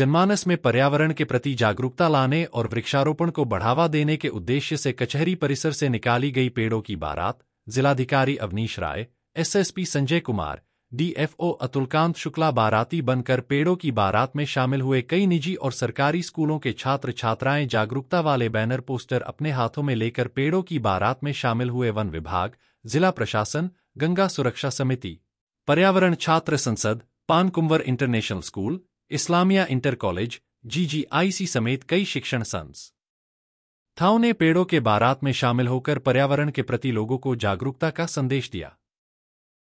जनमानस में पर्यावरण के प्रति जागरूकता लाने और वृक्षारोपण को बढ़ावा देने के उद्देश्य से कचहरी परिसर से निकाली गई पेड़ों की बारात जिलाधिकारी अवनीश राय एसएसपी संजय कुमार डीएफओ अतुलकांत शुक्ला बाराती बनकर पेड़ों की बारात में शामिल हुए कई निजी और सरकारी स्कूलों के छात्र छात्राएं जागरूकता वाले बैनर पोस्टर अपने हाथों में लेकर पेड़ों की बारात में शामिल हुए वन विभाग जिला प्रशासन गंगा सुरक्षा समिति पर्यावरण छात्र संसद Paan Kunwar international school Islamia inter college GGIC समेत कई शिक्षण संस थाओ ने पेड़ों के बारात में शामिल होकर पर्यावरण के प्रति लोगों को जागरूकता का संदेश दिया